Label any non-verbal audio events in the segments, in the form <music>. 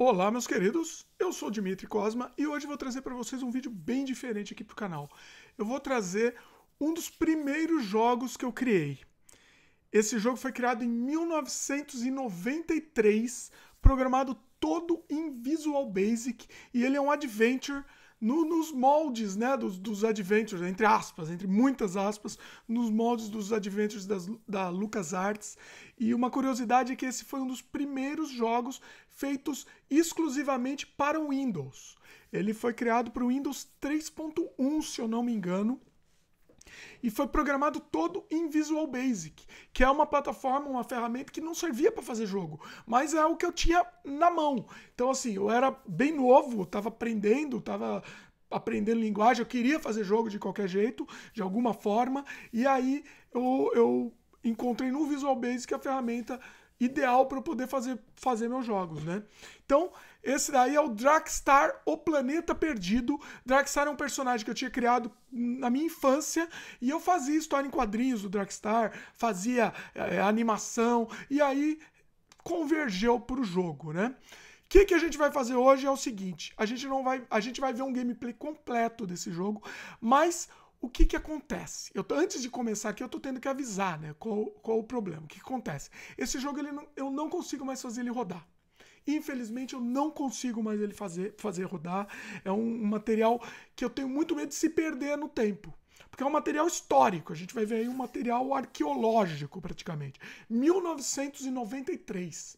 Olá, meus queridos. Eu sou Dimitri Cosma e hoje vou trazer para vocês um vídeo bem diferente aqui para o canal. Eu vou trazer um dos primeiros jogos que eu criei. Esse jogo foi criado em 1993, programado todo em Visual Basic e ele é um adventure no, nos moldes né, dos, dos Adventures, entre aspas, entre muitas aspas, nos moldes dos Adventures das, da LucasArts. E uma curiosidade é que esse foi um dos primeiros jogos feitos exclusivamente para o Windows. Ele foi criado para o Windows 3.1, se eu não me engano, e foi programado todo em Visual Basic, que é uma plataforma, uma ferramenta que não servia para fazer jogo, mas é o que eu tinha na mão. Então, assim, eu era bem novo, estava aprendendo, estava aprendendo linguagem, eu queria fazer jogo de qualquer jeito, de alguma forma, e aí eu, eu encontrei no Visual Basic a ferramenta ideal para eu poder fazer, fazer meus jogos, né? Então, esse daí é o Drakstar, o Planeta Perdido. Drakstar é um personagem que eu tinha criado na minha infância e eu fazia história em quadrinhos do Drakstar, fazia é, animação e aí convergeu para o jogo, né? O que, que a gente vai fazer hoje é o seguinte: a gente não vai, a gente vai ver um gameplay completo desse jogo, mas o que, que acontece? Eu, antes de começar aqui, eu estou tendo que avisar né, qual, qual o problema. O que, que acontece? Esse jogo ele não, eu não consigo mais fazer ele rodar. Infelizmente, eu não consigo mais ele fazer, fazer rodar. É um, um material que eu tenho muito medo de se perder no tempo. Porque é um material histórico, a gente vai ver aí um material arqueológico praticamente. 1993.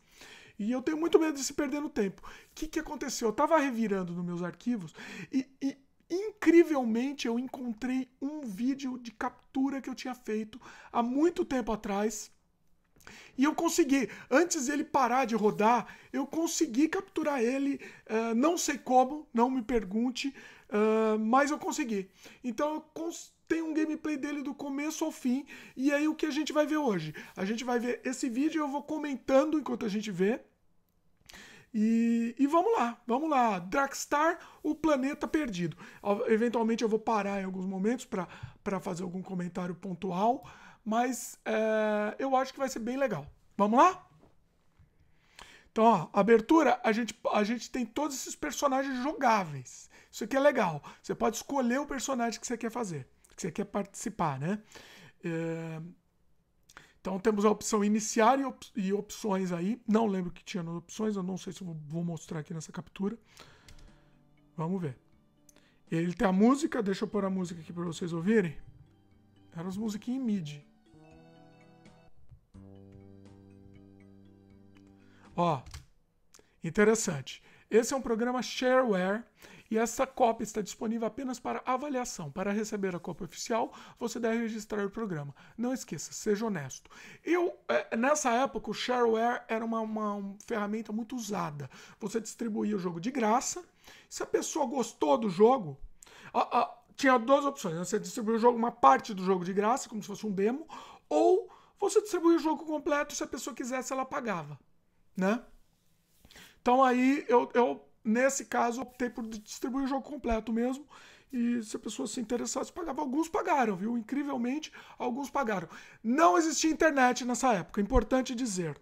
E eu tenho muito medo de se perder no tempo. O que, que aconteceu? Eu estava revirando nos meus arquivos e, e incrivelmente eu encontrei um vídeo de captura que eu tinha feito há muito tempo atrás. E eu consegui, antes dele parar de rodar, eu consegui capturar ele, uh, não sei como, não me pergunte, uh, mas eu consegui. Então eu cons tem um gameplay dele do começo ao fim, e aí o que a gente vai ver hoje? A gente vai ver esse vídeo, eu vou comentando enquanto a gente vê, e, e, vamos lá, vamos lá. Dragstar, o planeta perdido. Eventualmente eu vou parar em alguns momentos para fazer algum comentário pontual, mas é, eu acho que vai ser bem legal. Vamos lá? Então, ó, abertura, a gente, a gente tem todos esses personagens jogáveis. Isso aqui é legal. Você pode escolher o personagem que você quer fazer, que você quer participar, né? É, então temos a opção iniciar e, op e opções aí. Não lembro que tinha nas opções, eu não sei se eu vou mostrar aqui nessa captura. Vamos ver. Ele tem a música, deixa eu pôr a música aqui para vocês ouvirem. Eram as musiquinhas em MIDI. Ó, interessante. Esse é um programa shareware e essa cópia está disponível apenas para avaliação. Para receber a cópia oficial, você deve registrar o programa. Não esqueça, seja honesto. Eu, é, nessa época, o shareware era uma, uma, ferramenta muito usada. Você distribuía o jogo de graça. Se a pessoa gostou do jogo, a, a, tinha duas opções. Né? Você distribuía o jogo, uma parte do jogo de graça, como se fosse um demo, ou você distribuía o jogo completo. Se a pessoa quisesse, ela pagava. Né? Então aí eu, eu Nesse caso, optei por distribuir o jogo completo mesmo. E se a pessoa se interessasse, pagava. Alguns pagaram, viu? Incrivelmente, alguns pagaram. Não existia internet nessa época, é importante dizer.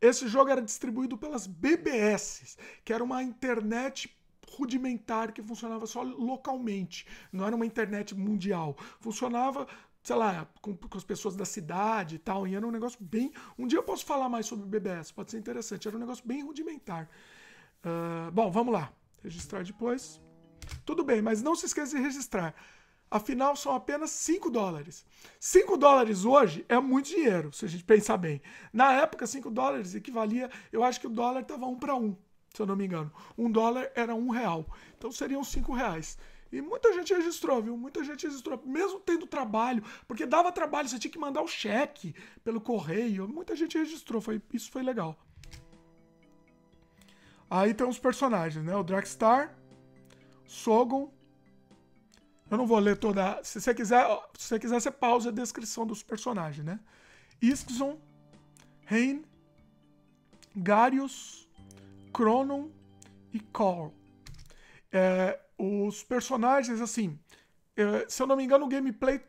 Esse jogo era distribuído pelas BBS, que era uma internet rudimentar que funcionava só localmente. Não era uma internet mundial. Funcionava sei lá, com, com, as pessoas da cidade e tal, e era um negócio bem. Um dia eu posso falar mais sobre BBS, pode ser interessante, era um negócio bem rudimentar. Ah, bom, vamos lá. Registrar depois. Tudo bem, mas não se esqueça de registrar. Afinal, são apenas 5 dólares. 5 dólares hoje é muito dinheiro, se a gente pensar bem. Na época, 5 dólares equivalia, eu acho que o dólar estava 1 um para 1, um, se eu não me engano. Um dólar era um real. Então seriam 5 reais. E muita gente registrou, viu? Muita gente registrou, mesmo tendo trabalho, porque dava trabalho, você tinha que mandar o cheque pelo correio. Muita gente registrou, foi, isso foi legal. Aí tem os personagens, né? O Dragstar, Sogon. Eu não vou ler toda. Se você quiser, se você quiser, você pausa a descrição dos personagens, né? Iskzon, Rein, Garius, Cronon e Carl. É, os personagens, assim, é, se eu não me engano, o gameplay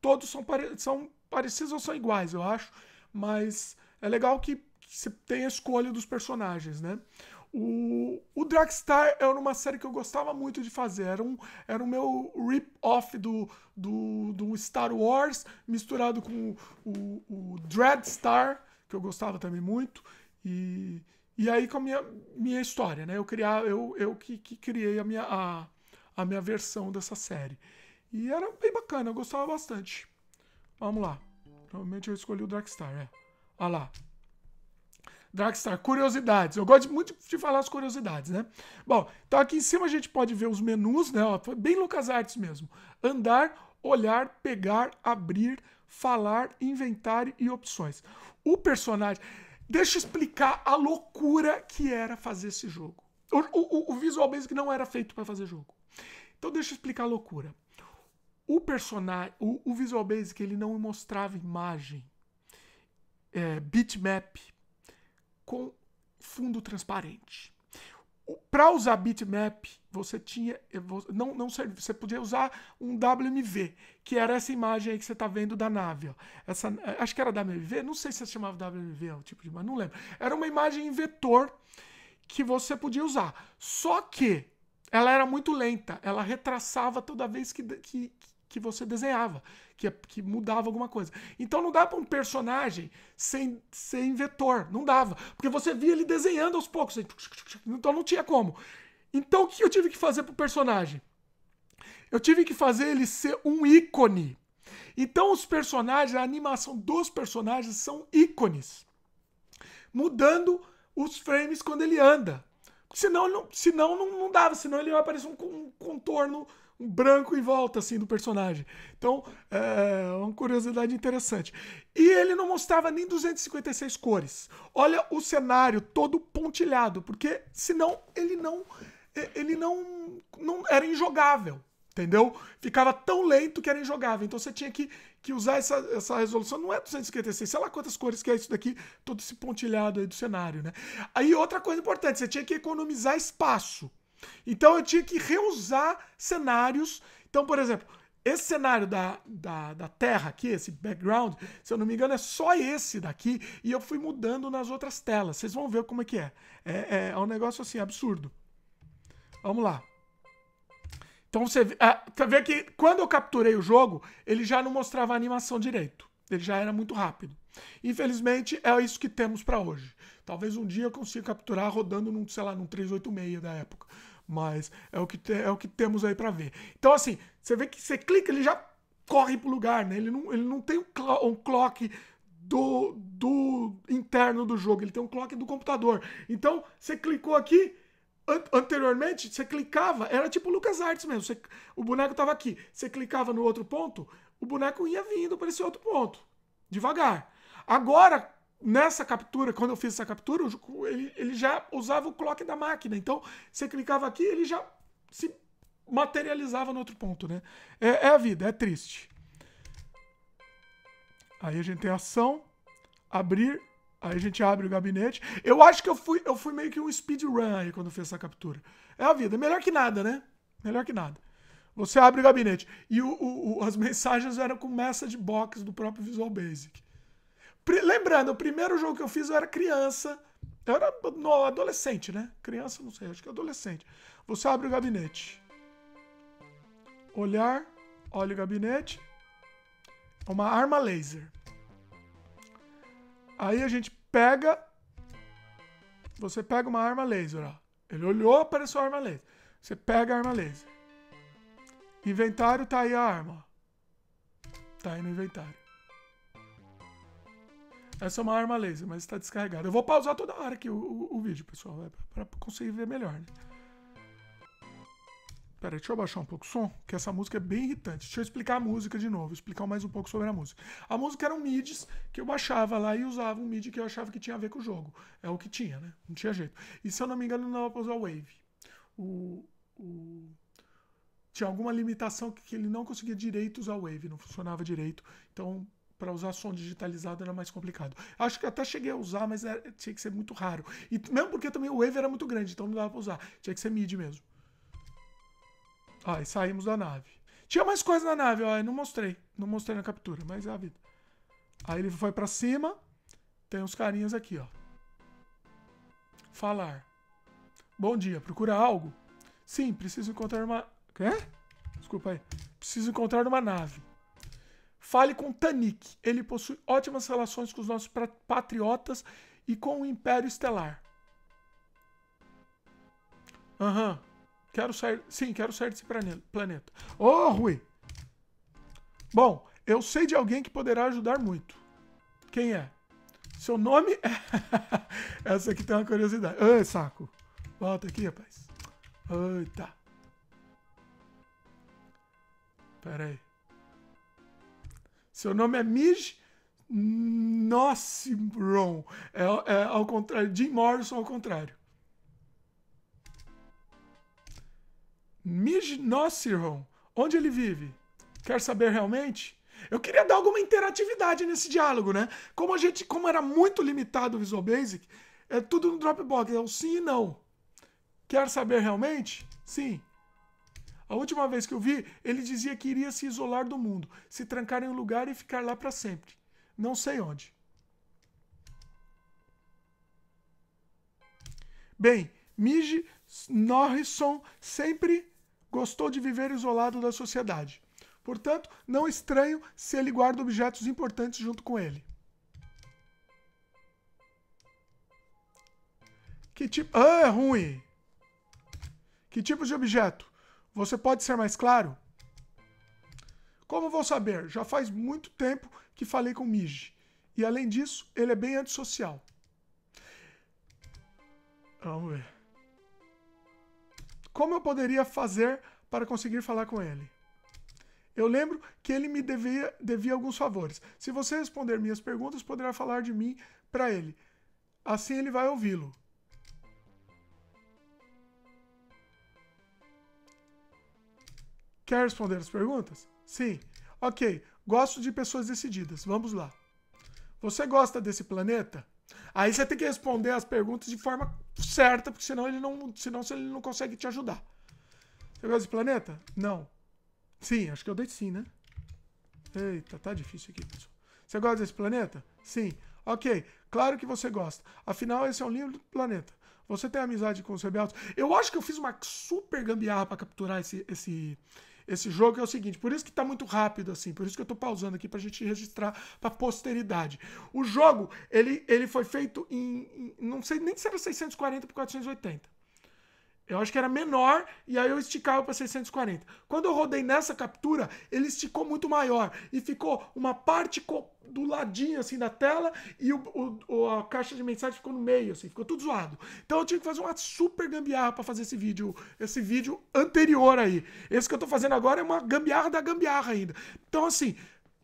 todos são, pare são parecidos ou são iguais, eu acho. Mas é legal que você tem a escolha dos personagens, né? O, o Dragstar era uma série que eu gostava muito de fazer. Era, um, era o meu rip-off do, do, do, Star Wars, misturado com o, o, o Dreadstar, que eu gostava também muito. E, e aí com a minha, minha história, né? Eu, criar, eu, eu que, que criei a minha, a, a minha versão dessa série. E era bem bacana, eu gostava bastante. Vamos lá. Provavelmente eu escolhi o Darkstar, é. Olha ah lá, Dragstar, curiosidades. Eu gosto muito de falar as curiosidades, né? Bom, então aqui em cima a gente pode ver os menus, né? Ó, bem LucasArts mesmo. Andar, olhar, pegar, abrir, falar, inventário e opções. O personagem... Deixa eu explicar a loucura que era fazer esse jogo. O, o, o Visual Basic não era feito para fazer jogo. Então deixa eu explicar a loucura. O personagem, o, o Visual Basic, ele não mostrava imagem, é, bitmap, com fundo transparente. Para usar bitmap, você tinha eh, não não serve, você podia usar um WMV, que era essa imagem aí que você está vendo da nave, ó. Essa eh, acho que era WMV, não sei se chamava WMV, é tipo de, mas não lembro. Era uma imagem em vetor que você podia usar. Só que ela era muito lenta, ela retraçava toda vez que, que, que você desenhava, que, que mudava alguma coisa. Então não dá para um personagem sem, sem vetor, não dava, porque você via ele desenhando aos poucos, assim, então não tinha como. Então o que eu tive que fazer pro personagem? Eu tive que fazer ele ser um ícone. Então os personagens, a animação dos personagens são ícones, mudando os frames quando ele anda. Senão, não, senão não, não dava, senão ele vai aparecer um, um contorno um branco em volta assim do personagem. Então, é, é uma curiosidade interessante. E ele não mostrava nem 256 cores. Olha o cenário todo pontilhado, porque senão ele não ele não, não era injogável, entendeu? Ficava tão lento que era injogável. Então você tinha que, que usar essa, essa resolução. Não é 256, sei lá quantas cores que é isso daqui, todo esse pontilhado aí do cenário, né? Aí outra coisa importante, você tinha que economizar espaço. Então eu tinha que reusar cenários. Então, por exemplo, esse cenário da, da, da, terra aqui, esse background, se eu não me engano, é só esse daqui. E eu fui mudando nas outras telas. Vocês vão ver como é que é. É, é, é um negócio assim, absurdo. Vamos lá. Então você vê, ah, você vê que quando eu capturei o jogo, ele já não mostrava a animação direito. Ele já era muito rápido. Infelizmente, é isso que temos para hoje. Talvez um dia eu consiga capturar rodando num, sei lá, num 386 da época. Mas é o que, é o que temos aí para ver. Então, assim, você vê que você clica, ele já corre pro lugar, né? Ele não, ele não tem um, um clock do, do interno do jogo, ele tem um clock do computador. Então, você clicou aqui, anteriormente, você clicava, era tipo Lucas Arts mesmo. Você, o boneco estava aqui. Você clicava no outro ponto, o boneco ia vindo para esse outro ponto. Devagar. Agora, nessa captura, quando eu fiz essa captura, ele, ele já usava o clock da máquina. Então, você clicava aqui, ele já se materializava no outro ponto, né? É, é a vida, é triste. Aí a gente tem ação, abrir, aí a gente abre o gabinete. Eu acho que eu fui, eu fui meio que um speedrun aí quando eu fiz essa captura. É a vida, melhor que nada, né? Melhor que nada. Você abre o gabinete. E o, o, o, as <laughs> mensagens eram com message box do próprio Visual Basic. Lembrando, o primeiro jogo que eu fiz eu era criança. Eu era no, adolescente, né? Criança, não sei, acho que adolescente. Você abre o gabinete. Olhar, olha o gabinete. Uma arma laser. Aí a gente pega. Você pega uma arma laser, ó. Ele olhou, apareceu a arma laser. Você pega a arma laser. Inventário, tá aí a arma. Tá aí no inventário. Essa é uma arma laser, mas está descarregada. Eu vou pausar toda hora aqui o, o, o vídeo, pessoal, é para conseguir ver melhor. Né? Pera, deixa eu abaixar um pouco o som, que essa música é bem irritante. Deixa eu explicar a música de novo, explicar mais um pouco sobre a música. A música eram midis que eu baixava lá e usava um midi que eu achava que tinha a ver com o jogo. É o que tinha, né? Não tinha jeito. E se eu não me engano, não dava pra usar o Wave. O, o... Tinha alguma limitação que ele não conseguia direito usar o Wave, não funcionava direito. Então para usar som digitalizado era mais complicado. Acho que até cheguei a usar, mas era, é, tinha que ser muito raro. E mesmo porque também o wave era muito grande, então não dava para usar. Tinha que ser mid mesmo. Ah, e saímos da nave. Tinha mais coisa na nave, ó, eu não mostrei. Não mostrei na captura, mas é a vida. Aí ele foi para cima. Tem uns carinhas aqui, ó. Falar. Bom dia, procura algo? Sim, preciso encontrar uma... Quê? Desculpa aí. Preciso encontrar uma nave. Fale com Tanik. Ele possui ótimas relações com os nossos patriotas e com o Império Estelar. Aham. Uhum. Quero sair. Sim, quero sair desse planeta. Ô, oh, Rui! Bom, eu sei de alguém que poderá ajudar muito. Quem é? Seu nome é. <laughs> Essa aqui tem uma curiosidade. Ai, saco. Volta aqui, rapaz. Eita. Pera aí. Seu nome é Mij Nossibron. É, é ao contrário, Jim Morrison ao contrário. Mij Nossiron. Onde ele vive? Quer saber realmente? Eu queria dar alguma interatividade nesse diálogo, né? Como a gente, como era muito limitado o Visual Basic, é tudo no Dropbox, é o sim e não. Quer saber realmente? Sim. A última vez que eu vi, ele dizia que iria se isolar do mundo, se trancar em um lugar e ficar lá para sempre. Não sei onde. Bem, Midge Norrison sempre gostou de viver isolado da sociedade. Portanto, não estranho se ele guarda objetos importantes junto com ele. Que tipo. Ah, é ruim! Que tipo de objeto? Você pode ser mais claro? Como vou saber? Já faz muito tempo que falei com o Miji. E além disso, ele é bem antissocial. Vamos ver. Como eu poderia fazer para conseguir falar com ele? Eu lembro que ele me devia, devia alguns favores. Se você responder minhas perguntas, poderá falar de mim para ele. Assim ele vai ouvi-lo. Quer responder as perguntas? Sim. Ok, gosto de pessoas decididas. Vamos lá. Você gosta desse planeta? Aí você tem que responder as perguntas de forma certa, porque senão ele não, senão ele não consegue te ajudar. Você gosta desse planeta? Não. Sim, acho que eu dei sim, né? Eita, tá difícil aqui, pessoal. Você gosta desse planeta? Sim. Ok, claro que você gosta. Afinal, esse é um lindo planeta. Você tem amizade com os rebeldes? Eu acho que eu fiz uma super gambiarra para capturar esse, esse, esse jogo é o seguinte, por isso que está muito rápido assim, por isso que eu estou pausando aqui para a gente registrar para posteridade. O jogo, ele, ele foi feito em, em, não sei nem se era 640 por 480. Eu acho que era menor e aí eu esticava para 640. Quando eu rodei nessa captura, ele esticou muito maior e ficou uma parte do ladinho assim da tela e o, o, a caixa de mensagem ficou no meio, assim, ficou tudo zoado. Então eu tive que fazer uma super gambiarra para fazer esse vídeo, esse vídeo anterior aí. Esse que eu estou fazendo agora é uma gambiarra da gambiarra ainda. Então assim,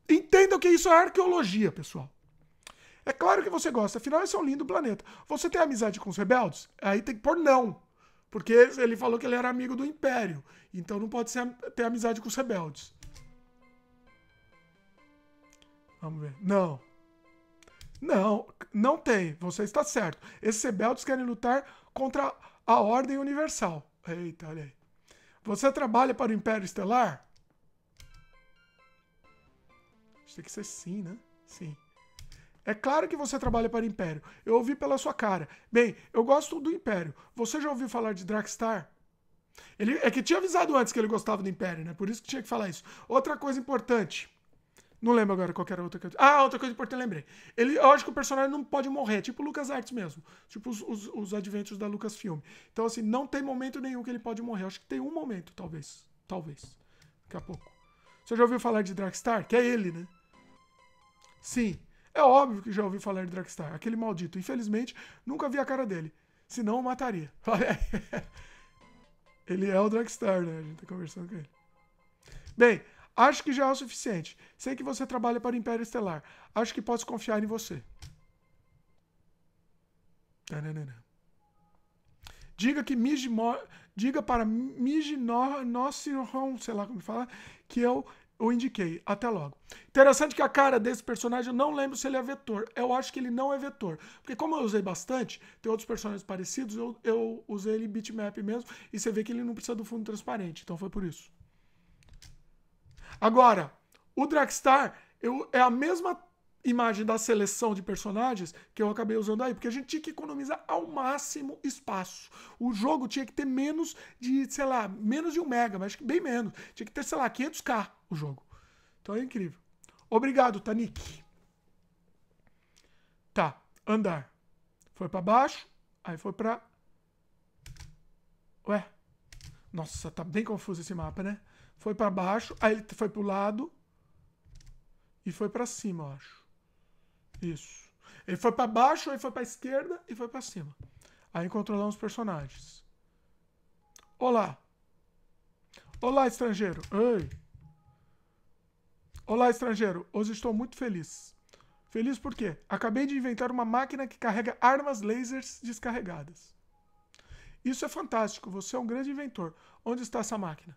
entendam que isso é arqueologia, pessoal. É claro que você gosta, afinal esse é um lindo planeta. Você tem amizade com os rebeldes? Aí tem que pôr não. Porque ele falou que ele era amigo do Império. Então não pode ser, ter amizade com os rebeldes. Vamos ver. Não. Não, não tem. Você está certo. Esses rebeldes querem lutar contra a ordem universal. Eita, olha aí. Você trabalha para o Império Estelar? Acho que tem que ser sim, né? Sim. É claro que você trabalha para o Império. Eu ouvi pela sua cara. Bem, eu gosto do Império. Você já ouviu falar de Drakstar? Ele, é que tinha avisado antes que ele gostava do Império, né? Por isso que tinha que falar isso. Outra coisa importante. Não lembro agora qual era a outra coisa. Ah, outra coisa importante, lembrei. Ele, eu acho que o personagem não pode morrer, é tipo Lucas Arts mesmo. Tipo os, os, os adventos da Lucasfilm. Então, assim, não tem momento nenhum que ele pode morrer. Eu acho que tem um momento, talvez. Talvez. Daqui a pouco. Você já ouviu falar de Drakstar? Que é ele, né? Sim. É óbvio que já ouvi falar de Dragstar, aquele maldito. Infelizmente, nunca vi a cara dele. Senão o mataria. <laughs> ele é o Dragstar, né? A gente tá conversando com ele. Bem, acho que já é o suficiente. Sei que você trabalha para o Império Estelar. Acho que posso confiar em você. Diga que Mijimor... Diga para Mijinossiron, sei lá como fala, que eu é eu indiquei. Até logo. Interessante que a cara desse personagem, eu não lembro se ele é vetor. Eu acho que ele não é vetor. Porque como eu usei bastante, tem outros personagens parecidos, eu, eu usei ele bitmap mesmo, e você vê que ele não precisa do fundo transparente. Então foi por isso. Agora, o Dragstar eu, é a mesma imagem da seleção de personagens que eu acabei usando aí, porque a gente tinha que economizar ao máximo espaço. O jogo tinha que ter menos de, sei lá, menos de um mega, mas bem menos. Tinha que ter, sei lá, 500k o jogo. Então é incrível. Obrigado, Tanik. Tá, andar. Foi para baixo, aí foi para Ué. Nossa, tá bem confuso esse mapa, né? Foi para baixo, aí ele foi pro lado e foi para cima, eu acho. Isso. Ele foi para baixo, aí foi para esquerda e foi para cima. Aí encontrou lá uns personagens. Olá. Olá, estrangeiro. Oi. Olá, estrangeiro. Hoje estou muito feliz. Feliz porque acabei de inventar uma máquina que carrega armas lasers descarregadas. Isso é fantástico. Você é um grande inventor. Onde está essa máquina?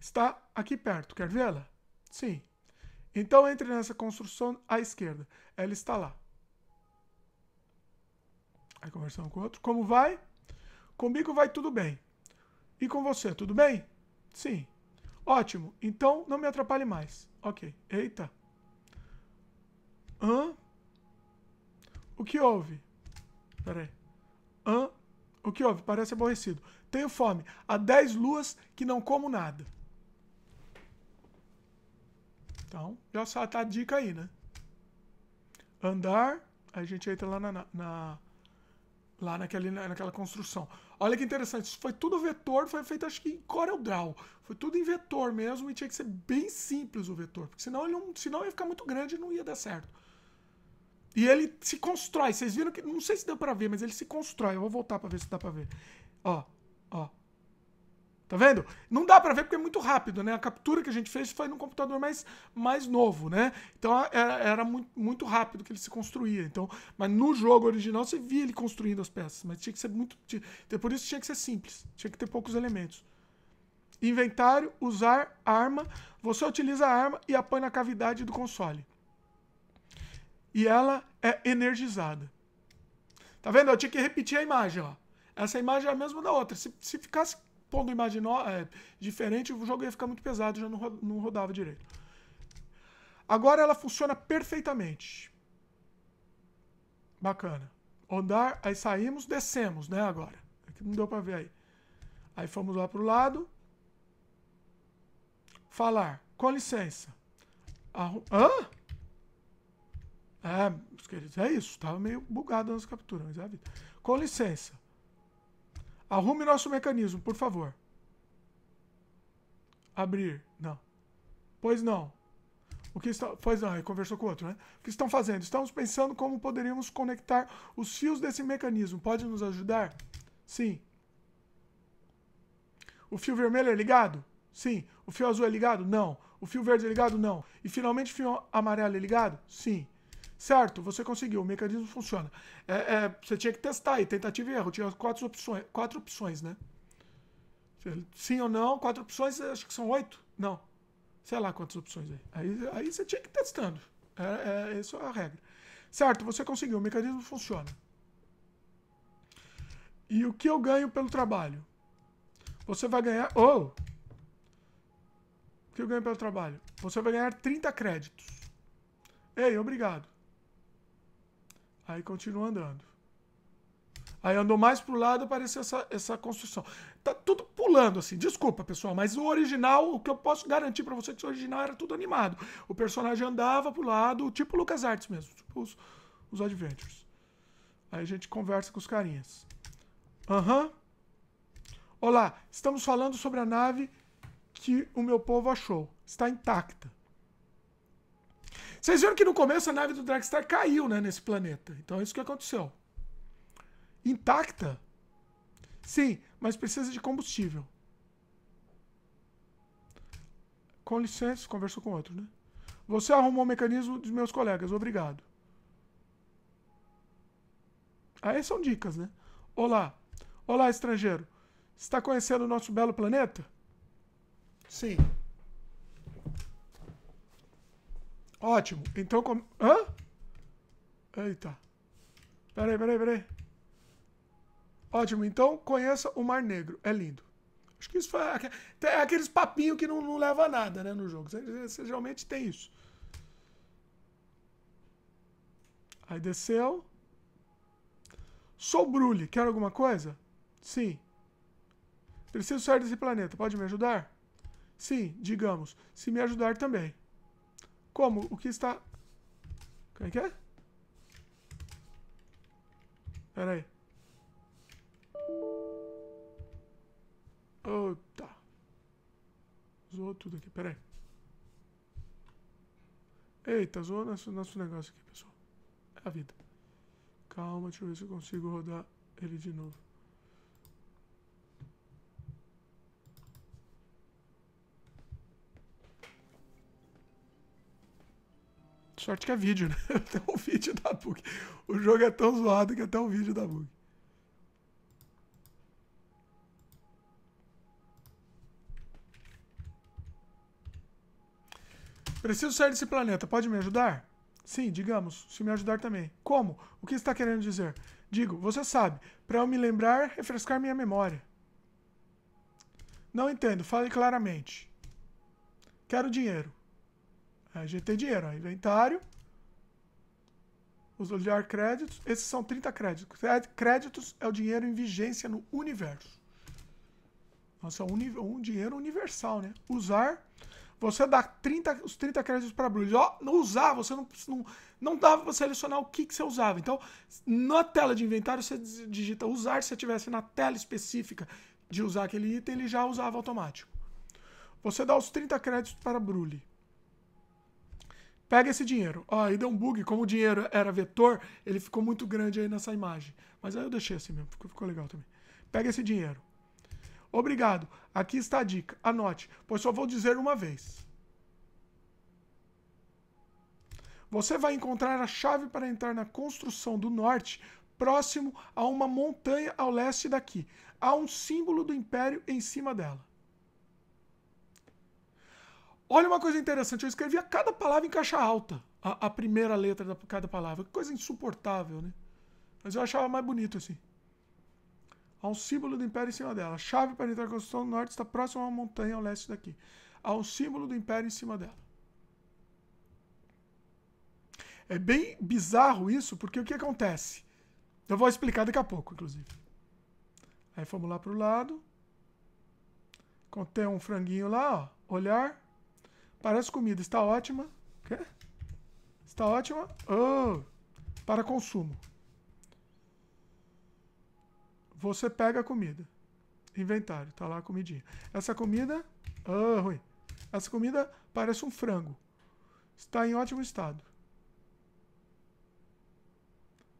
Está aqui perto. Quer vê-la? Sim. Então entre nessa construção à esquerda. Ela está lá. Aí conversando com o outro. Como vai? Comigo vai tudo bem. E com você, tudo bem? Sim. Ótimo, então não me atrapalhe mais. Ok, eita. Hã? O que houve? Peraí. Hã? O que houve? Parece aborrecido. Tenho fome. Há 10 luas que não como nada. Então, já só tá a dica aí, né? Andar, a gente entra lá na, na lá naquela naquela construção. Olha que interessante, isso foi tudo vetor, foi feito acho que em CorelDRAW. Foi tudo em vetor mesmo e tinha que ser bem simples o vetor, porque senão ele não, senão ia ficar muito grande e não ia dar certo. E ele se constrói, vocês viram que não sei se deu para ver, mas ele se constrói. Eu vou voltar para ver se dá para ver. Ó, ó, Tá vendo? Não dá para ver porque é muito rápido, né? A captura que a gente fez foi num computador mais, mais novo, né? Então é, era, era muito, muito rápido que ele se construía. Então, mas no jogo original você via ele construindo as peças, mas tinha que ser muito. Tinha, então, por isso tinha que ser simples, tinha que ter poucos elementos. Inventário, usar arma. Você utiliza a arma e a põe na cavidade do console. E ela é energizada. Tá vendo? Eu tinha que repetir a imagem, ó. Essa imagem é a mesma da outra. Se, se ficasse pondo imagem no, é, diferente, o jogo ia ficar muito pesado, já não, não rodava direito. Agora ela funciona perfeitamente. Bacana. Andar, aí saímos, descemos, né, agora. Aqui é não deu pra ver aí. Aí fomos lá pro lado. Falar. Com licença. Arru Hã? É, meus queridos, é isso. Tava meio bugado nas capturas, mas é a vida. Com licença. Arrume nosso mecanismo, por favor. Abrir. Não. Pois não. O que está... Pois não, ele conversou com o outro, né? O que estão fazendo? Estamos pensando como poderíamos conectar os fios desse mecanismo. Pode nos ajudar? Sim. O fio vermelho é ligado? Sim. O fio azul é ligado? Não. O fio verde é ligado? Não. E finalmente o fio amarelo é ligado? Sim. Certo, você conseguiu, o mecanismo funciona. É, é, você tinha que testar e tentativa e erro. Tinha quatro opções, quatro opções, né? Sim ou não, quatro opções, acho que são oito. Não. Sei lá quantas opções aí. Aí, aí você tinha que ir testando. É, é, essa é a regra. Certo, você conseguiu, o mecanismo funciona. E o que eu ganho pelo trabalho? Você vai ganhar. Ou! Oh, o que eu ganho pelo trabalho? Você vai ganhar 30 créditos. Ei, obrigado. Aí continua andando. Aí andou mais pro lado, apareceu essa, essa construção. Tá tudo pulando, assim. Desculpa, pessoal, mas o original, o que eu posso garantir para você é que o original era tudo animado. O personagem andava pro lado, tipo Lucas Arts mesmo, tipo os, os Adventures. Aí a gente conversa com os carinhas. Aham. Uhum. Olá, estamos falando sobre a nave que o meu povo achou. Está intacta. Vocês viram que no começo a nave do Dragstar caiu, né, nesse planeta. Então é isso que aconteceu. Intacta? Sim, mas precisa de combustível. Com licença, conversou com outro, né? Você arrumou o mecanismo dos meus colegas, obrigado. Aí ah, são dicas, né? Olá. Olá, estrangeiro. Está conhecendo o nosso belo planeta? Sim. Ótimo. Então como. Hã? Eita. Peraí, peraí, peraí. Ótimo. Então conheça o Mar Negro. É lindo. Acho que isso foi. É aqueles papinhos que não, não leva a nada, né, no jogo. Você, você geralmente tem isso. Aí desceu. Sou brule Quer alguma coisa? Sim. Preciso sair desse planeta. Pode me ajudar? Sim, digamos. Se me ajudar também. Como? O que está... Como é que é? Pera aí. Oh, tá. Zoou tudo aqui, pera aí. Eita, zoou nosso, nosso negócio aqui, pessoal. É a vida. Calma, deixa eu ver se eu consigo rodar ele de novo. Sorte que é vídeo, né? Até <laughs> o vídeo da bug. O jogo é tão zoado que até o vídeo da bug. Preciso sair desse planeta. Pode me ajudar? Sim, digamos, se me ajudar também. Como? O que está querendo dizer? Digo, você sabe, para eu me lembrar, refrescar minha memória. Não entendo, fale claramente. Quero dinheiro. É, a gente tem dinheiro, inventário, usar créditos, esses são 30 créditos. Créditos é o dinheiro em vigência no universo. Nossa, é um, um dinheiro universal, né? Usar, você dá 30, os 30 créditos para Blue. Ó, não usar, você não, não, não dava para selecionar o que, que você usava. Então, na tela de inventário, você digita usar. Se você tivesse na tela específica de usar aquele item, ele já usava automático. Você dá os 30 créditos para Brule pega esse dinheiro. Ó, aí deu um bug, como o dinheiro era vetor, ele ficou muito grande aí nessa imagem. Mas aí eu deixei assim mesmo, ficou, ficou legal também. Pega esse dinheiro. Obrigado. Aqui está a dica. Anote, pois só vou dizer uma vez. Você vai encontrar a chave para entrar na construção do norte, próximo a uma montanha ao leste daqui. Há um símbolo do império em cima dela. Olha uma coisa interessante, eu escrevia cada palavra em caixa alta, a, a primeira letra de cada palavra. coisa insuportável, né? Mas eu achava mais bonito assim. Há um símbolo do império em cima dela. A chave para entrar na Constituição do Norte está próxima a uma montanha ao leste daqui. Há um símbolo do império em cima dela. É bem bizarro isso, porque o que acontece? Eu vou explicar daqui a pouco, inclusive. Aí fomos lá pro lado. Contém um franguinho lá, ó. Olhar. Parece comida. Está ótima. Quê? Está ótima. Oh, para consumo. Você pega a comida. Inventário. Tá lá a comidinha. Essa comida. oh, ruim. Essa comida parece um frango. Está em ótimo estado.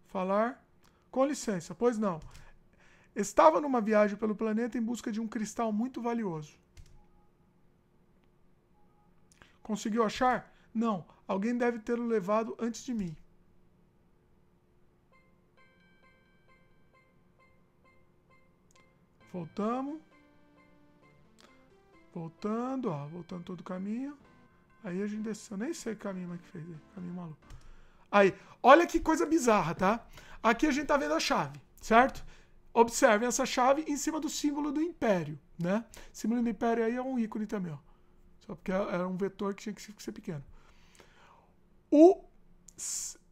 Falar. Com licença, pois não. Estava numa viagem pelo planeta em busca de um cristal muito valioso. Conseguiu achar? Não. Alguém deve ter o levado antes de mim. Voltamos. Voltando, ó. Voltando todo o caminho. Aí a gente desceu. Nem sei o caminho que fez. Aí. Caminho maluco. Aí. Olha que coisa bizarra, tá? Aqui a gente tá vendo a chave, certo? Observem essa chave em cima do símbolo do império, né? símbolo do império aí é um ícone também, ó. Só porque é, era um vetor que tinha que ser pequeno. O,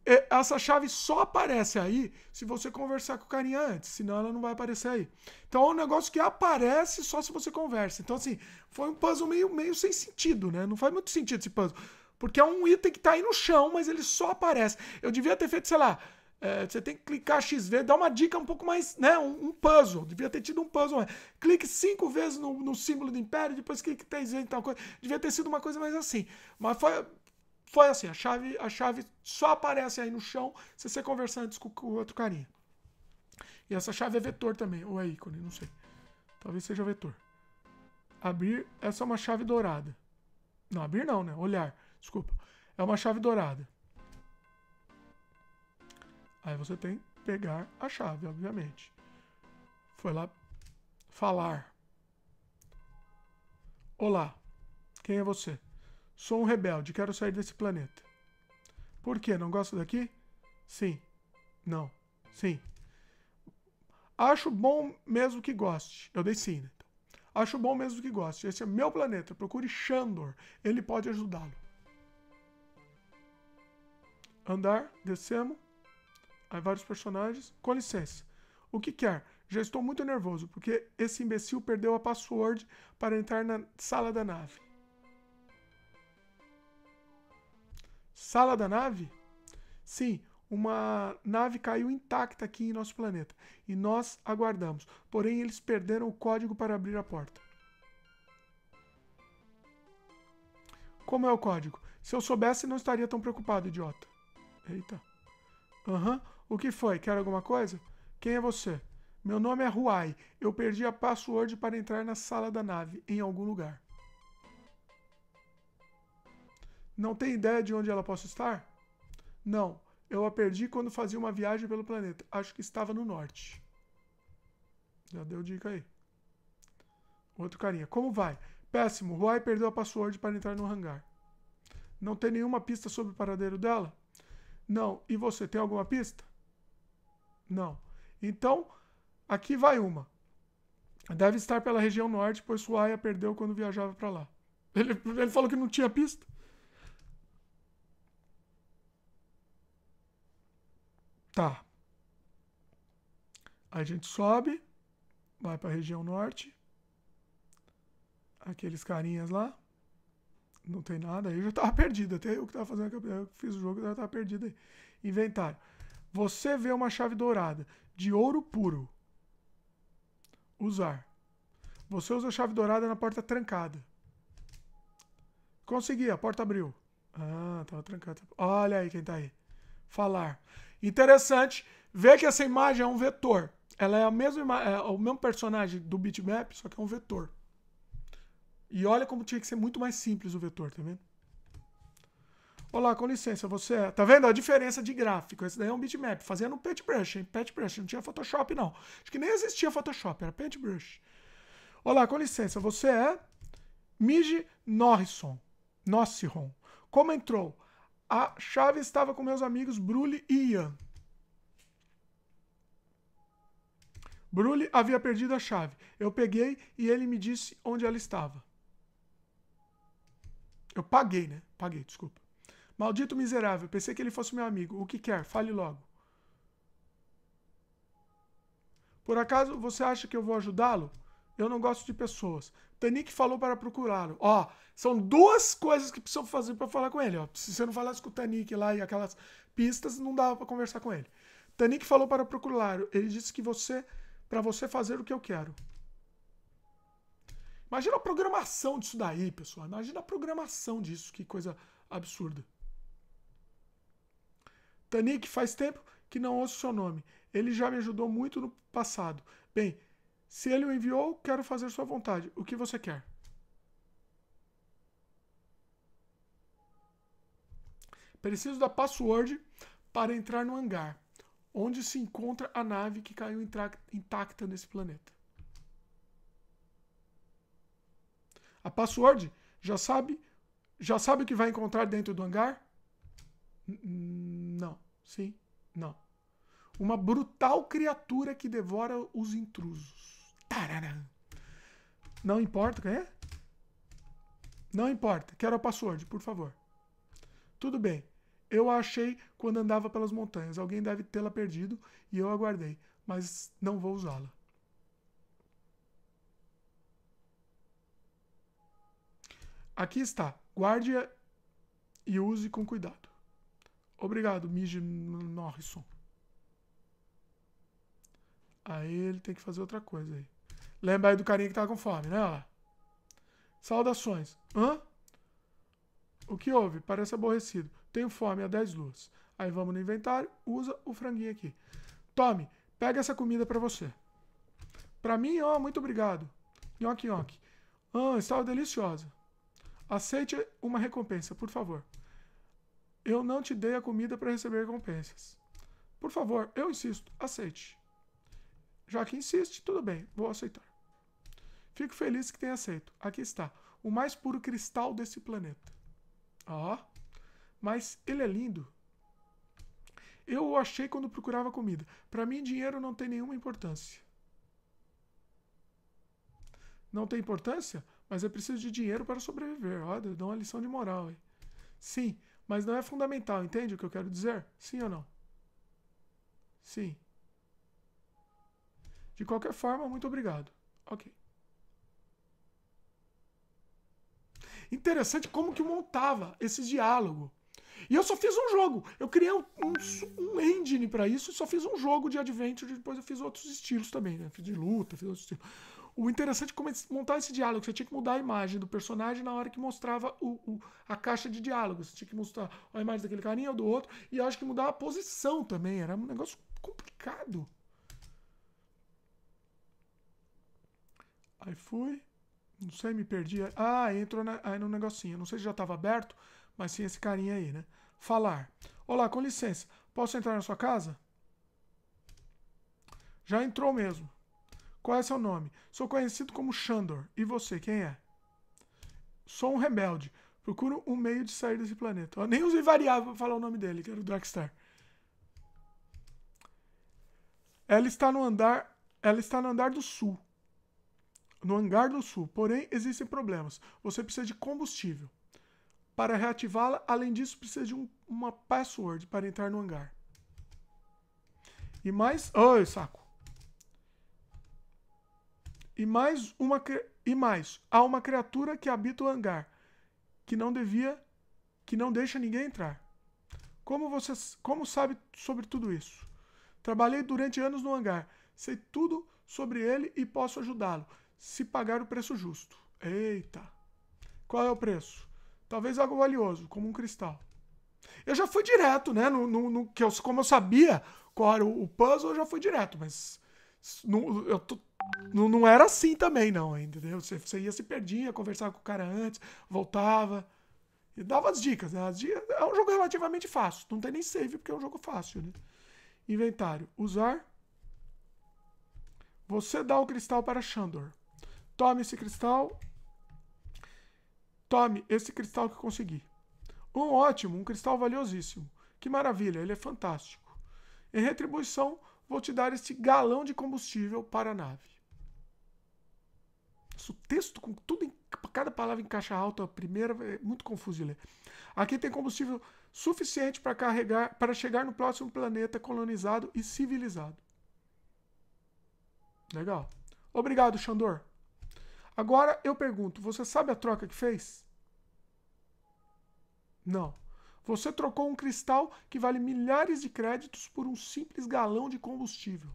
é, essa chave só aparece aí se você conversar com o carinha antes, senão ela não vai aparecer aí. Então é um negócio que aparece só se você conversa. Então, assim, foi um puzzle meio, meio sem sentido, né? Não faz muito sentido esse puzzle. Porque é um item que tá aí no chão, mas ele só aparece. Eu devia ter feito, sei lá, é, você tem que clicar XV, dá uma dica um pouco mais, né? Um, um puzzle. Devia ter tido um puzzle. É. Clique cinco vezes no, no, símbolo do império, depois clique três vezes em tal coisa. Devia ter sido uma coisa mais assim. Mas foi, foi assim, a chave, a chave só aparece aí no chão se você conversar antes com, com o outro carinha. E essa chave é vetor também, ou é ícone, não sei. Talvez seja vetor. Abrir, essa é uma chave dourada. Não, abrir não, né? Olhar, desculpa. É uma chave dourada. Aí você tem pegar a chave, obviamente. Foi lá falar. Olá, quem é você? Sou um rebelde, quero sair desse planeta. Por quê? Não gosta daqui? Sim. Não. Sim. Acho bom mesmo que goste. Eu dei sim, né? então, Acho bom mesmo que goste. Esse é meu planeta. Procure Shandor. Ele pode ajudá-lo. Andar, descemos. Aí vários personagens. Com licença. O que quer? Já estou muito nervoso, porque esse imbecil perdeu a password para entrar na sala da nave. Sala da nave? Sim, uma nave caiu intacta aqui em nosso planeta. E nós aguardamos. Porém, eles perderam o código para abrir a porta. Como é o código? Se eu soubesse, não estaria tão preocupado, idiota. Eita. Aham. Uhum. O que foi? Quer alguma coisa? Quem é você? Meu nome é Huai. Eu perdi a password para entrar na sala da nave, em algum lugar. Não tem ideia de onde ela possa estar? Não. Eu a perdi quando fazia uma viagem pelo planeta. Acho que estava no norte. Já deu dica aí. Outro carinha. Como vai? Péssimo. Huai perdeu a password para entrar no hangar. Não tem nenhuma pista sobre o paradeiro dela? Não. E você, tem alguma pista? Não. Então, aqui vai uma. Deve estar pela região norte, pois Suaia perdeu quando viajava para lá. Ele, ele falou que não tinha pista. Tá. Aí a gente sobe, vai para a região norte. Aqueles carinhas lá. Não tem nada. Aí eu já tava perdido. Até eu que tava fazendo a eu fiz o jogo, eu já tava perdido aí. Inventário. Você vê uma chave dourada de ouro puro. Usar. Você usa a chave dourada na porta trancada. Consegui, a porta abriu. Ah, tava trancada. Olha aí quem tá aí. Falar. Interessante ver que essa imagem é um vetor. Ela é, a mesma é o mesmo personagem do bitmap, só que é um vetor. E olha como tinha que ser muito mais simples o vetor, tá vendo? Olá, com licença, você é. Tá vendo a diferença de gráfico? Esse daí é um bitmap. Fazia no paintbrush, hein? Paintbrush, não tinha Photoshop, não. Acho que nem existia Photoshop, era paintbrush. Olá, com licença, você é. Midge Norrison. Nossiron. Como entrou? A chave estava com meus amigos Brulli e Ian. Brulli havia perdido a chave. Eu peguei e ele me disse onde ela estava. Eu paguei, né? Paguei, desculpa. Maldito miserável, pensei que ele fosse meu amigo. O que quer? Fale logo. Por acaso você acha que eu vou ajudá-lo? Eu não gosto de pessoas. Tanik falou para procurá-lo. Ó, são duas coisas que precisam fazer para falar com ele. Ó. Se você não falasse com o Tanik lá e aquelas pistas, não dava para conversar com ele. Tanik falou para procurá-lo. Ele disse que você, para você fazer o que eu quero. Imagina a programação disso daí, pessoal. Imagina a programação disso, que coisa absurda. Tanik, faz tempo que não ouço seu nome. Ele já me ajudou muito no passado. Bem, se ele o enviou, quero fazer sua vontade. O que você quer? Preciso da password para entrar no hangar, onde se encontra a nave que caiu intacta nesse planeta. A password já sabe, já sabe o que vai encontrar dentro do hangar? N Sim, não. Uma brutal criatura que devora os intrusos. Tarará. Não importa quem é? Não importa. Quero a password, por favor. Tudo bem. Eu a achei quando andava pelas montanhas. Alguém deve tê-la perdido e eu aguardei, mas não vou usá-la. Aqui está. Guarde e use com cuidado. Obrigado, Midge Norrison. Aí ele tem que fazer outra coisa aí. Lembra aí do carinha que tava com fome, né? Saudações. Hã? O que houve? Parece aborrecido. Tenho fome há 10 luas. Aí vamos no inventário, usa o franguinho aqui. Tome, pega essa comida para você. Para mim, ó, muito obrigado. Nhoque, nhoque. Ah, estava deliciosa. Aceite uma recompensa, por favor. Eu não te dei a comida para receber recompensas. Por favor, eu insisto, aceite. Já que insiste, tudo bem, vou aceitar. Fico feliz que tenha aceito. Aqui está, o mais puro cristal desse planeta. Ó, ah, mas ele é lindo. Eu o achei quando procurava comida. Para mim, dinheiro não tem nenhuma importância. Não tem importância? Mas é preciso de dinheiro para sobreviver. Olha, dá uma lição de moral aí. Sim, mas não é fundamental, entende o que eu quero dizer? Sim ou não? Sim. De qualquer forma, muito obrigado. Ok. Interessante como que montava esse diálogo. E eu só fiz um jogo. Eu criei um, um, um engine para isso e só fiz um jogo de Adventure. Depois eu fiz outros estilos também, né? Fiz de luta, fiz outros estilos. O interessante é montar esse diálogo. Você tinha que mudar a imagem do personagem na hora que mostrava o, o, a caixa de diálogo. Você tinha que mostrar a imagem daquele carinha ou do outro. E acho que mudar a posição também. Era um negócio complicado. Aí fui. Não sei, me perdi. Ah, entrou na, aí no negocinho. Não sei se já estava aberto, mas tinha esse carinha aí, né? Falar. Olá, com licença. Posso entrar na sua casa? Já entrou mesmo. Qual é seu nome? Sou conhecido como Shandor. E você, quem é? Sou um rebelde. Procuro um meio de sair desse planeta. nem usei variável para falar o nome dele, que era o Drakstar. Ela está no andar. Ela está no andar do sul. No hangar do sul. Porém, existem problemas. Você precisa de combustível. Para reativá-la, além disso, precisa de um, uma password para entrar no hangar. E mais. Oi, saco! E mais, uma, e mais, há uma criatura que habita o hangar, que não devia, que não deixa ninguém entrar. Como você como sabe sobre tudo isso? Trabalhei durante anos no hangar, sei tudo sobre ele e posso ajudá-lo, se pagar o preço justo. Eita! Qual é o preço? Talvez algo valioso, como um cristal. Eu já fui direto, né? No, no, no que eu, como eu sabia qual era o, o puzzle, eu já fui direto, mas não, eu tô, não, não era assim também, não, entendeu? Você, você ia se perdia, conversava com o cara antes, voltava. E dava as dicas, né? As dicas, é um jogo relativamente fácil. Não tem nem save, porque é um jogo fácil, né? Inventário. Usar. Você dá o cristal para Shandor. Tome esse cristal. Tome esse cristal que consegui. Um ótimo, um cristal valiosíssimo. Que maravilha, ele é fantástico. Em retribuição, vou te dar este galão de combustível para a nave. Isso, texto com tudo, cada palavra em caixa alta, a primeira é muito confuso de ler. Aqui tem combustível suficiente para carregar, para chegar no próximo planeta colonizado e civilizado. Legal. Obrigado, Xandor. Agora eu pergunto, você sabe a troca que fez? Não. Você trocou um cristal que vale milhares de créditos por um simples galão de combustível.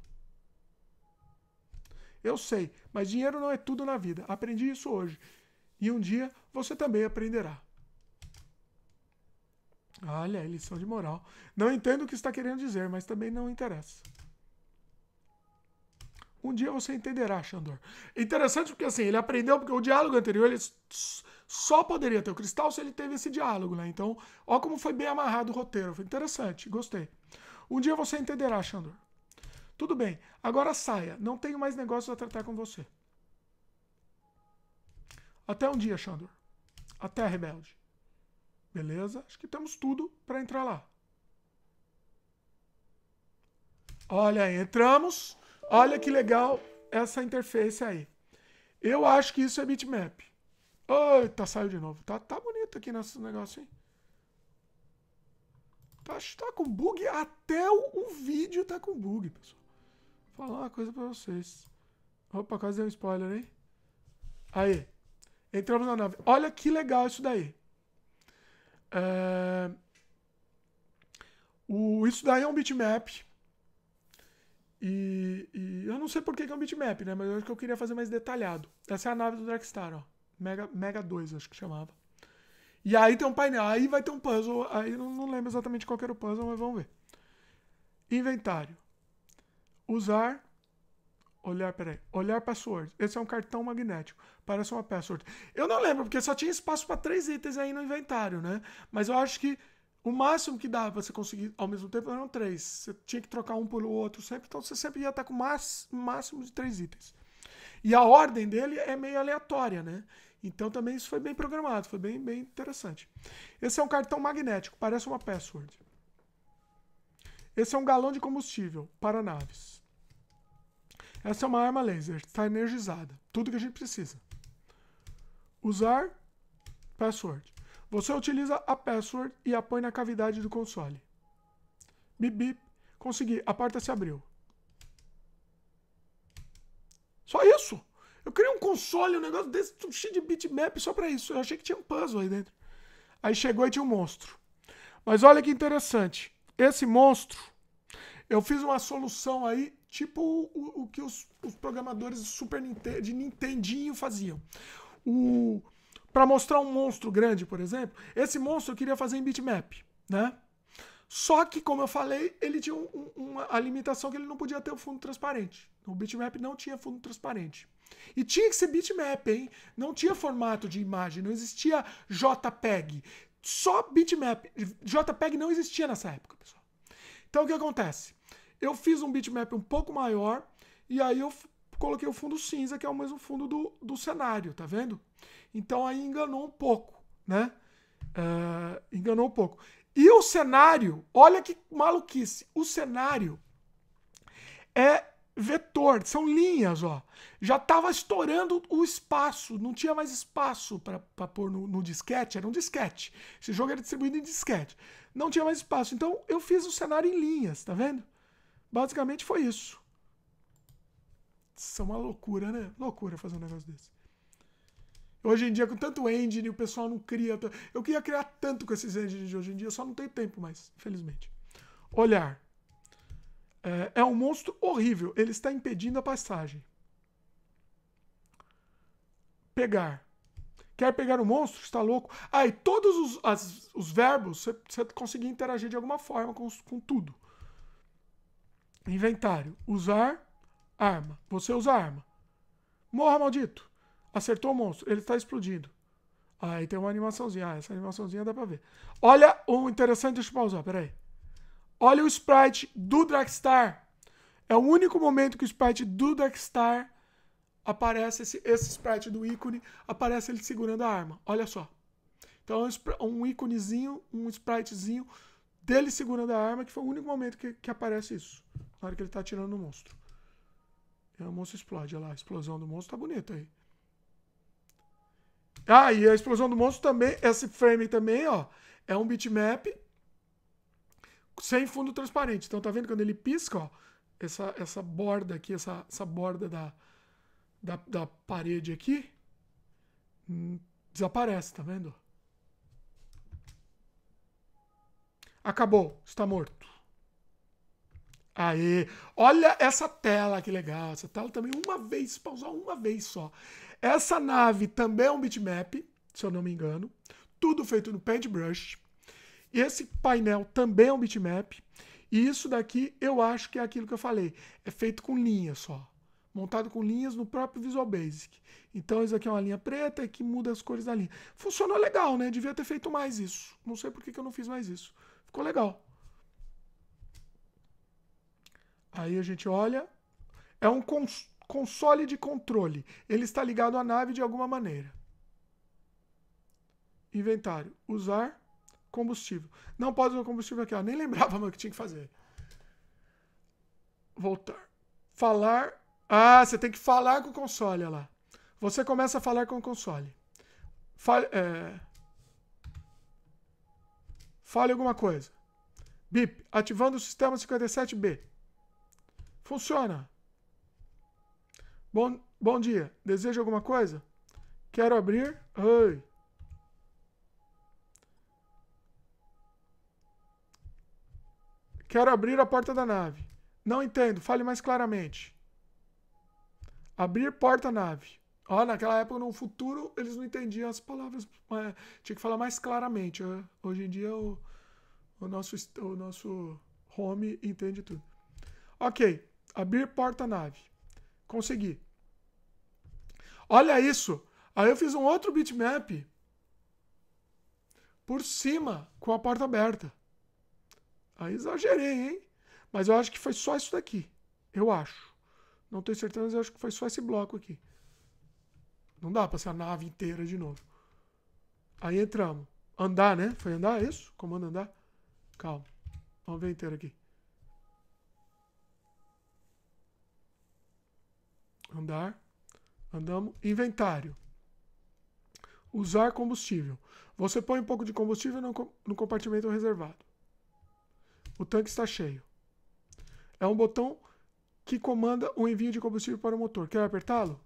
Eu sei, mas dinheiro não é tudo na vida. Aprendi isso hoje. E um dia você também aprenderá. Olha aí, é lição de moral. Não entendo o que está querendo dizer, mas também não interessa. Um dia você entenderá, Xandor. Interessante porque assim, ele aprendeu porque o diálogo anterior ele só poderia ter o cristal se ele teve esse diálogo, né? Então, ó como foi bem amarrado o roteiro. Foi interessante, gostei. Um dia você entenderá, Xandor. Tudo bem, agora saia. Não tenho mais negócios a tratar com você. Até um dia, Xandor. Até, rebelde. Beleza? Acho que temos tudo para entrar lá. Olha, entramos. Olha que legal essa interface aí. Eu acho que isso é bitmap. Eita, tá, saiu de novo. Tá, tá bonito aqui nesse negócio, hein? Tá, tá com bug. Até o, o vídeo tá com bug, pessoal. Vou falar uma coisa pra vocês. Opa, quase deu um spoiler, hein? Aí. Entramos na nave. Olha que legal isso daí. É... O, isso daí é um bitmap e, e, eu não sei por que, é um bitmap, né? Mas eu acho que eu queria fazer mais detalhado. Essa é a nave do Darkstar, ó. Mega, Mega 2, acho que chamava. E aí tem um painel, aí vai ter um puzzle. Aí não, não lembro exatamente qual era o puzzle, mas vamos ver. Inventário. Usar. Olhar, peraí. Olhar password. Esse é um cartão magnético. Parece uma password. Eu não lembro, porque só tinha espaço para três itens aí no inventário, né? Mas eu acho que o máximo que dava para você conseguir ao mesmo tempo eram três. Você tinha que trocar um pelo outro sempre, então você sempre ia estar tá com o máximo de três itens. E a ordem dele é meio aleatória, né? Então também isso foi bem programado, foi bem, bem interessante. Esse é um cartão magnético, parece uma password. Esse é um galão de combustível para naves. Essa é uma arma laser, está energizada. Tudo que a gente precisa. Usar password. Você utiliza a password e a põe na cavidade do console. Bip bip, consegui, a porta se abriu. Só isso. Eu criei um console, um negócio desse, cheio de bitmap só para isso. Eu achei que tinha um puzzle aí dentro. Aí chegou e tinha um monstro. Mas olha que interessante. Esse monstro, eu fiz uma solução aí, tipo o, o que os, os programadores de Super Nintendo, de Nintendinho faziam. O para mostrar um monstro grande, por exemplo, esse monstro eu queria fazer em bitmap, né? Só que, como eu falei, ele tinha um, uma, a limitação que ele não podia ter o um fundo transparente. O bitmap não tinha fundo transparente. E tinha que ser bitmap, hein? Não tinha formato de imagem, não existia JPEG. Só bitmap. JPEG não existia nessa época, pessoal. Então o que acontece? Eu fiz um bitmap um pouco maior e aí eu coloquei o fundo cinza, que é o mesmo fundo do, do cenário, tá vendo? Então aí enganou um pouco, né? Uh, enganou um pouco. E o cenário, olha que maluquice, o cenário é vetor, são linhas, ó. Já estava estourando o espaço, não tinha mais espaço para pôr no, no, disquete, era um disquete. Esse jogo era distribuído em disquete. Não tinha mais espaço. Então eu fiz o cenário em linhas, tá vendo? Basicamente foi isso. Isso é uma loucura, né? Loucura fazer um negócio desse. Hoje em dia, com tanto engine, o pessoal não cria. Eu queria criar tanto com esses engines de hoje em dia, só não tenho tempo mais, infelizmente. Olhar. É, é um monstro horrível. Ele está impedindo a passagem. Pegar. Quer pegar o um monstro? Está louco? Aí, e todos os, as, os verbos, você, você conseguir interagir de alguma forma com, com tudo. Inventário. Usar arma. Você usa arma. Morra, maldito. Acertou o monstro, ele está explodindo. Aí tem uma animaçãozinha. Ah, essa animaçãozinha dá pra ver. Olha o interessante, deixa eu pausar, peraí. Olha o sprite do Dragstar. É o único momento que o sprite do Dragstar aparece, esse, esse sprite do ícone, aparece ele segurando a arma. Olha só. Então é um íconezinho, um spritezinho dele segurando a arma, que foi o único momento que, que aparece isso. Na hora que ele tá atirando no monstro. E é, o monstro explode, olha lá, a explosão do monstro tá bonita aí. Ah, e a explosão do monstro também, esse frame também, ó, é um bitmap sem fundo transparente. Então tá vendo quando ele pisca, ó, essa, essa borda aqui, essa, essa borda da, da, da parede aqui, hum, desaparece, tá vendo? Acabou, está morto. Aê! Olha essa tela, que legal. Essa tela também, uma vez, pausar uma vez só. Essa nave também é um bitmap, se eu não me engano. Tudo feito no Paintbrush. Esse painel também é um bitmap. E isso daqui eu acho que é aquilo que eu falei. É feito com linhas só. Montado com linhas no próprio Visual Basic. Então isso aqui é uma linha preta que muda as cores da linha. Funcionou legal, né? Devia ter feito mais isso. Não sei por que, que eu não fiz mais isso. Ficou legal. Aí a gente olha. É um, cons console de controle. Ele está ligado à nave de alguma maneira. Inventário. Usar combustível. Não pode usar combustível aqui, ó. Nem lembrava o que tinha que fazer. Voltar. Falar. Ah, você tem que falar com o console, olha lá. Você começa a falar com o console. Fale, é... Fale alguma coisa. BIP, ativando o sistema 57B. Funciona. Bom, bom dia. Deseja alguma coisa? Quero abrir. Oi. Quero abrir a porta da nave. Não entendo. Fale mais claramente. Abrir porta nave. Ó, naquela época, no futuro, eles não entendiam as palavras. É, tinha que falar mais claramente. Hoje em dia, o, o, nosso, o nosso home entende tudo. Ok. Abrir porta nave. Consegui. Olha isso. Aí eu fiz um outro bitmap por cima, com a porta aberta. Aí exagerei, hein? Mas eu acho que foi só isso daqui. Eu acho. Não tenho certeza, mas eu acho que foi só esse bloco aqui. Não dá pra ser a nave inteira de novo. Aí entramos. Andar, né? Foi andar, é isso? Comando andar? Calma. Vamos ver inteiro aqui. Andar. Andamos. Inventário. Usar combustível. Você põe um pouco de combustível no, no compartimento reservado. O tanque está cheio. É um botão que comanda o envio de combustível para o motor. Quer apertá-lo?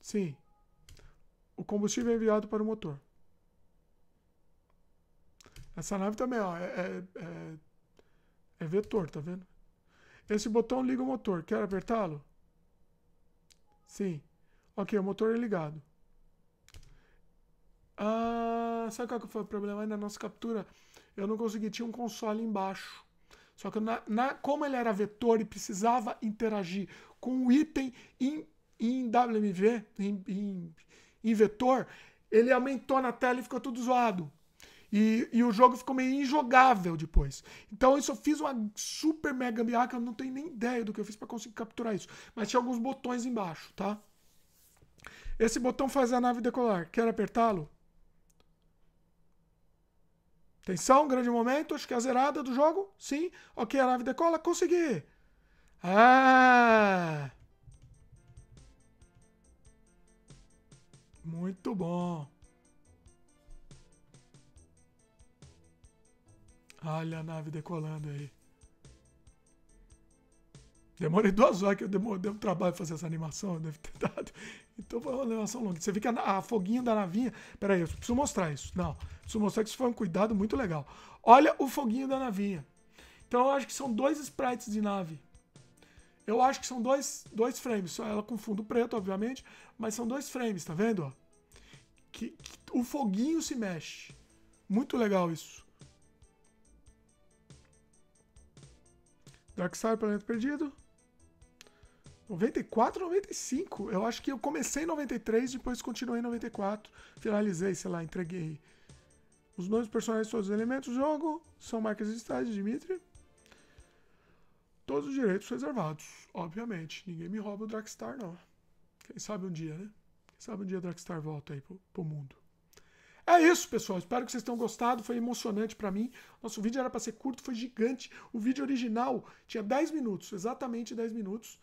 Sim. O combustível é enviado para o motor. Essa nave também ó, é, é, é, é vetor, tá vendo? Esse botão liga o motor. Quer apertá-lo? Sim. Ok, o motor é ligado. Ah, sabe qual que foi o problema aí na nossa captura? Eu não consegui, tinha um console embaixo. Só que na, na como ele era vetor e precisava interagir com o item em, em WMV, em, em vetor, ele aumentou na tela e ficou tudo zoado. E, e o jogo ficou meio injogável depois. Então isso eu fiz uma super mega gambiarra que eu não tenho nem ideia do que eu fiz para conseguir capturar isso. Mas tinha alguns botões embaixo, tá? Esse botão faz a nave decolar. Quero apertá-lo? Atenção, grande momento. Acho que é a zerada do jogo. Sim. Ok, a nave decola. Consegui. Ah! Muito bom. Olha a nave decolando aí. Demorei duas horas, que eu demorei, deu um trabalho fazer essa animação, deve ter <laughs> dado. Então foi uma animação longa. Você vê que a, a foguinho da navinha. Pera aí, eu preciso mostrar isso. Não, preciso mostrar que isso foi um cuidado muito legal. Olha o foguinho da navinha. Então eu acho que são dois sprites de nave. Eu acho que são dois, dois frames. Só ela com fundo preto, obviamente. Mas são dois frames, tá vendo? Que, que o foguinho se mexe. Muito legal isso. Darkseid, Planeta Perdido. 94, 95. Eu acho que eu comecei em 93, depois continuei em 94. Finalizei, sei lá, entreguei. Os nomes dos personagens, todos os elementos do jogo são marcas registradas, Dimitri. Todos os direitos reservados, obviamente. Ninguém me rouba o Dragstar, não. Quem sabe um dia, né? Quem sabe um dia o Dragstar volta aí pro, pro mundo. É isso, pessoal. Espero que vocês tenham gostado. Foi emocionante para mim. Nosso vídeo era para ser curto, foi gigante. O vídeo original tinha 10 minutos, exatamente 10 minutos.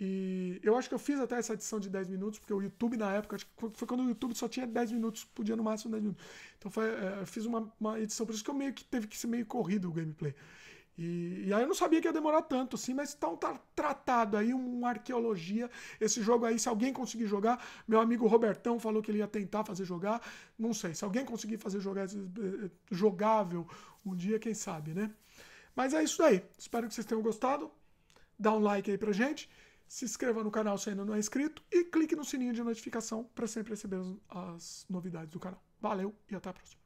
E eu acho que eu fiz até essa edição de 10 minutos, porque o YouTube na época, foi quando o YouTube só tinha 10 minutos, podia no máximo 10 minutos. Então foi, é, eu fiz uma, uma edição, por isso que eu meio que teve que ser meio corrido o gameplay. E, e, aí eu não sabia que ia demorar tanto, sim, mas tá, um, tá tratado aí um, uma arqueologia. Esse jogo aí, se alguém conseguir jogar, meu amigo Robertão falou que ele ia tentar fazer jogar. Não sei, se alguém conseguir fazer jogar eh, eh, jogável um dia, quem sabe, né? Mas é isso aí. Espero que vocês tenham gostado. Dá um like aí pra gente. Se inscreva no canal se ainda não é inscrito e clique no sininho de notificação para sempre receber as, as novidades do canal. Valeu e até a próxima.